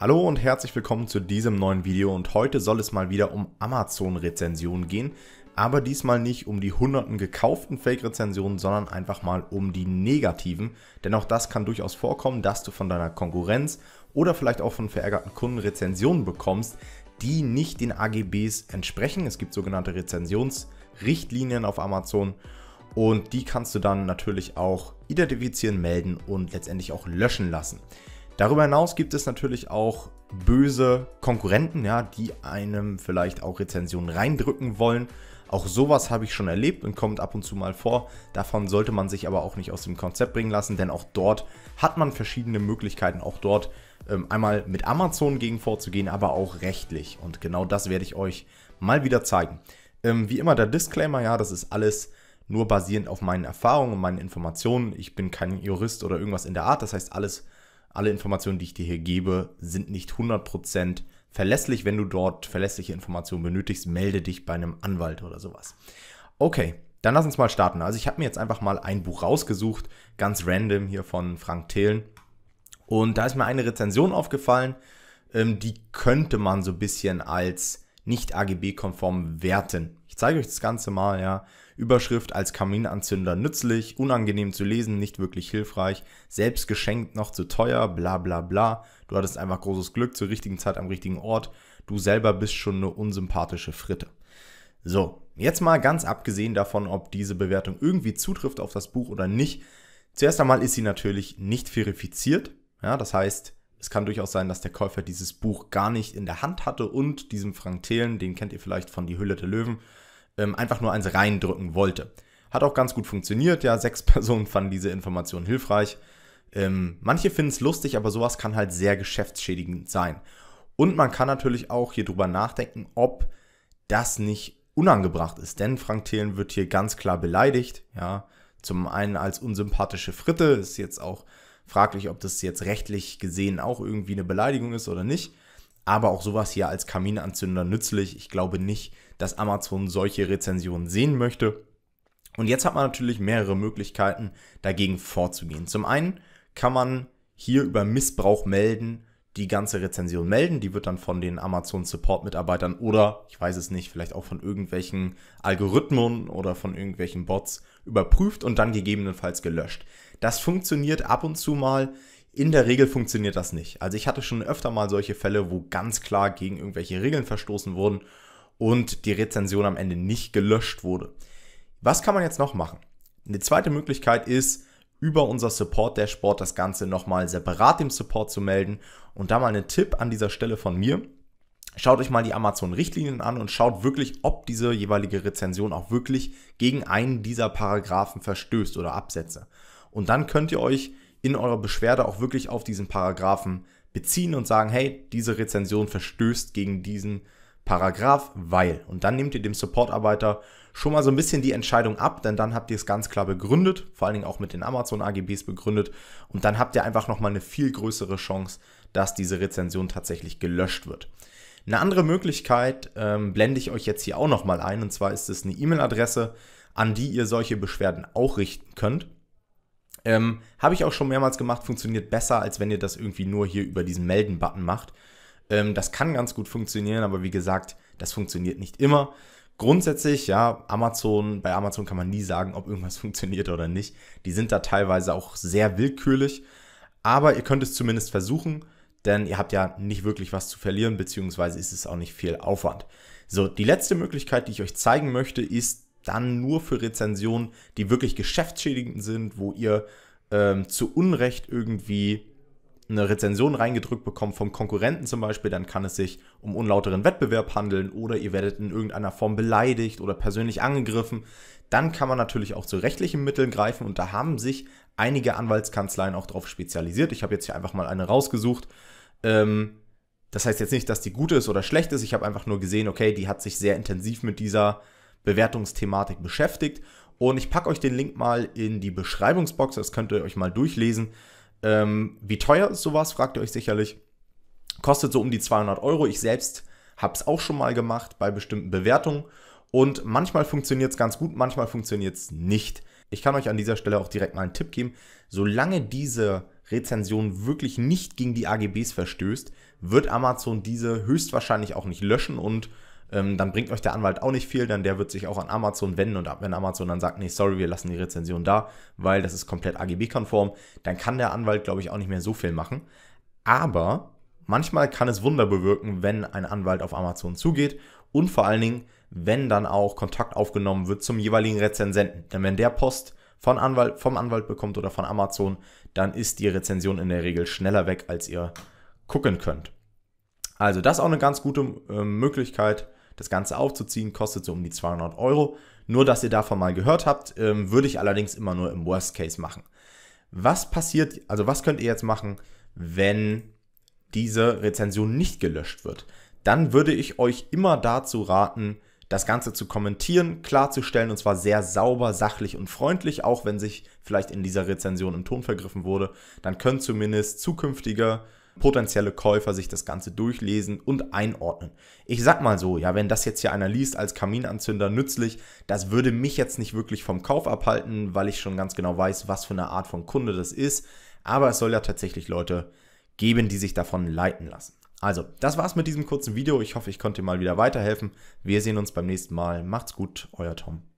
Hallo und herzlich willkommen zu diesem neuen Video und heute soll es mal wieder um Amazon-Rezensionen gehen, aber diesmal nicht um die hunderten gekauften Fake-Rezensionen, sondern einfach mal um die negativen, denn auch das kann durchaus vorkommen, dass du von deiner Konkurrenz oder vielleicht auch von verärgerten Kunden Rezensionen bekommst, die nicht den AGBs entsprechen. Es gibt sogenannte Rezensionsrichtlinien auf Amazon und die kannst du dann natürlich auch identifizieren, melden und letztendlich auch löschen lassen. Darüber hinaus gibt es natürlich auch böse Konkurrenten, ja, die einem vielleicht auch Rezensionen reindrücken wollen. Auch sowas habe ich schon erlebt und kommt ab und zu mal vor. Davon sollte man sich aber auch nicht aus dem Konzept bringen lassen, denn auch dort hat man verschiedene Möglichkeiten, auch dort ähm, einmal mit Amazon gegen vorzugehen, aber auch rechtlich. Und genau das werde ich euch mal wieder zeigen. Ähm, wie immer der Disclaimer, ja, das ist alles nur basierend auf meinen Erfahrungen und meinen Informationen. Ich bin kein Jurist oder irgendwas in der Art, das heißt alles alle Informationen, die ich dir hier gebe, sind nicht 100% verlässlich. Wenn du dort verlässliche Informationen benötigst, melde dich bei einem Anwalt oder sowas. Okay, dann lass uns mal starten. Also ich habe mir jetzt einfach mal ein Buch rausgesucht, ganz random hier von Frank Thelen. Und da ist mir eine Rezension aufgefallen, ähm, die könnte man so ein bisschen als nicht AGB-konform werten. Ich zeige euch das Ganze mal, ja. Überschrift als Kaminanzünder nützlich, unangenehm zu lesen, nicht wirklich hilfreich, selbst geschenkt noch zu teuer, bla bla bla. Du hattest einfach großes Glück zur richtigen Zeit am richtigen Ort. Du selber bist schon eine unsympathische Fritte. So, jetzt mal ganz abgesehen davon, ob diese Bewertung irgendwie zutrifft auf das Buch oder nicht. Zuerst einmal ist sie natürlich nicht verifiziert. Ja, das heißt, es kann durchaus sein, dass der Käufer dieses Buch gar nicht in der Hand hatte und diesem Frank Thelen, den kennt ihr vielleicht von Die Hülle der Löwen, ähm, einfach nur eins reindrücken wollte. Hat auch ganz gut funktioniert, ja, sechs Personen fanden diese Information hilfreich. Ähm, manche finden es lustig, aber sowas kann halt sehr geschäftsschädigend sein. Und man kann natürlich auch hier drüber nachdenken, ob das nicht unangebracht ist. Denn Frank Thelen wird hier ganz klar beleidigt. Ja, zum einen als unsympathische Fritte ist jetzt auch fraglich, ob das jetzt rechtlich gesehen auch irgendwie eine Beleidigung ist oder nicht aber auch sowas hier als Kaminanzünder nützlich. Ich glaube nicht, dass Amazon solche Rezensionen sehen möchte. Und jetzt hat man natürlich mehrere Möglichkeiten, dagegen vorzugehen. Zum einen kann man hier über Missbrauch melden, die ganze Rezension melden. Die wird dann von den Amazon Support Mitarbeitern oder, ich weiß es nicht, vielleicht auch von irgendwelchen Algorithmen oder von irgendwelchen Bots überprüft und dann gegebenenfalls gelöscht. Das funktioniert ab und zu mal. In der Regel funktioniert das nicht. Also ich hatte schon öfter mal solche Fälle, wo ganz klar gegen irgendwelche Regeln verstoßen wurden und die Rezension am Ende nicht gelöscht wurde. Was kann man jetzt noch machen? Eine zweite Möglichkeit ist, über unser Support-Dashboard das Ganze nochmal separat dem Support zu melden. Und da mal ein Tipp an dieser Stelle von mir. Schaut euch mal die Amazon-Richtlinien an und schaut wirklich, ob diese jeweilige Rezension auch wirklich gegen einen dieser Paragraphen verstößt oder Absätze. Und dann könnt ihr euch in eurer Beschwerde auch wirklich auf diesen Paragraphen beziehen und sagen, hey, diese Rezension verstößt gegen diesen Paragraph, weil. Und dann nehmt ihr dem Supportarbeiter schon mal so ein bisschen die Entscheidung ab, denn dann habt ihr es ganz klar begründet, vor allen Dingen auch mit den Amazon AGBs begründet und dann habt ihr einfach nochmal eine viel größere Chance, dass diese Rezension tatsächlich gelöscht wird. Eine andere Möglichkeit ähm, blende ich euch jetzt hier auch nochmal ein und zwar ist es eine E-Mail-Adresse, an die ihr solche Beschwerden auch richten könnt. Ähm, Habe ich auch schon mehrmals gemacht, funktioniert besser, als wenn ihr das irgendwie nur hier über diesen Melden-Button macht. Ähm, das kann ganz gut funktionieren, aber wie gesagt, das funktioniert nicht immer. Grundsätzlich, ja, Amazon, bei Amazon kann man nie sagen, ob irgendwas funktioniert oder nicht. Die sind da teilweise auch sehr willkürlich, aber ihr könnt es zumindest versuchen, denn ihr habt ja nicht wirklich was zu verlieren, beziehungsweise ist es auch nicht viel Aufwand. So, die letzte Möglichkeit, die ich euch zeigen möchte, ist dann nur für Rezensionen, die wirklich geschäftsschädigend sind, wo ihr ähm, zu Unrecht irgendwie eine Rezension reingedrückt bekommt vom Konkurrenten zum Beispiel, dann kann es sich um unlauteren Wettbewerb handeln oder ihr werdet in irgendeiner Form beleidigt oder persönlich angegriffen. Dann kann man natürlich auch zu rechtlichen Mitteln greifen und da haben sich einige Anwaltskanzleien auch darauf spezialisiert. Ich habe jetzt hier einfach mal eine rausgesucht. Ähm, das heißt jetzt nicht, dass die gut ist oder schlecht ist. Ich habe einfach nur gesehen, okay, die hat sich sehr intensiv mit dieser äh, Bewertungsthematik beschäftigt. Und ich packe euch den Link mal in die Beschreibungsbox, das könnt ihr euch mal durchlesen. Ähm, wie teuer ist sowas, fragt ihr euch sicherlich. Kostet so um die 200 Euro. Ich selbst habe es auch schon mal gemacht bei bestimmten Bewertungen. Und manchmal funktioniert es ganz gut, manchmal funktioniert es nicht. Ich kann euch an dieser Stelle auch direkt mal einen Tipp geben. Solange diese Rezension wirklich nicht gegen die AGBs verstößt, wird Amazon diese höchstwahrscheinlich auch nicht löschen und ähm, dann bringt euch der Anwalt auch nicht viel, denn der wird sich auch an Amazon wenden und ab, wenn Amazon dann sagt, nee, sorry, wir lassen die Rezension da, weil das ist komplett AGB-konform, dann kann der Anwalt, glaube ich, auch nicht mehr so viel machen. Aber manchmal kann es Wunder bewirken, wenn ein Anwalt auf Amazon zugeht und vor allen Dingen, wenn dann auch Kontakt aufgenommen wird zum jeweiligen Rezensenten. Denn wenn der Post von Anwalt, vom Anwalt bekommt oder von Amazon, dann ist die Rezension in der Regel schneller weg, als ihr gucken könnt. Also das ist auch eine ganz gute äh, Möglichkeit, das Ganze aufzuziehen kostet so um die 200 Euro. Nur, dass ihr davon mal gehört habt, ähm, würde ich allerdings immer nur im Worst Case machen. Was passiert, also was könnt ihr jetzt machen, wenn diese Rezension nicht gelöscht wird? Dann würde ich euch immer dazu raten, das Ganze zu kommentieren, klarzustellen und zwar sehr sauber, sachlich und freundlich, auch wenn sich vielleicht in dieser Rezension im Ton vergriffen wurde, dann können zumindest zukünftige potenzielle Käufer sich das Ganze durchlesen und einordnen. Ich sag mal so, ja, wenn das jetzt hier einer liest als Kaminanzünder nützlich, das würde mich jetzt nicht wirklich vom Kauf abhalten, weil ich schon ganz genau weiß, was für eine Art von Kunde das ist. Aber es soll ja tatsächlich Leute geben, die sich davon leiten lassen. Also, das war's mit diesem kurzen Video. Ich hoffe, ich konnte mal wieder weiterhelfen. Wir sehen uns beim nächsten Mal. Macht's gut, euer Tom.